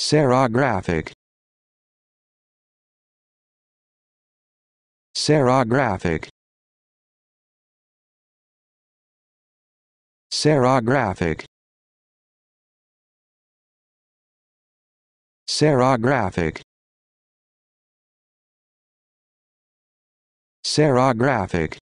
Serographic Serographic Serographic Serographic Serographic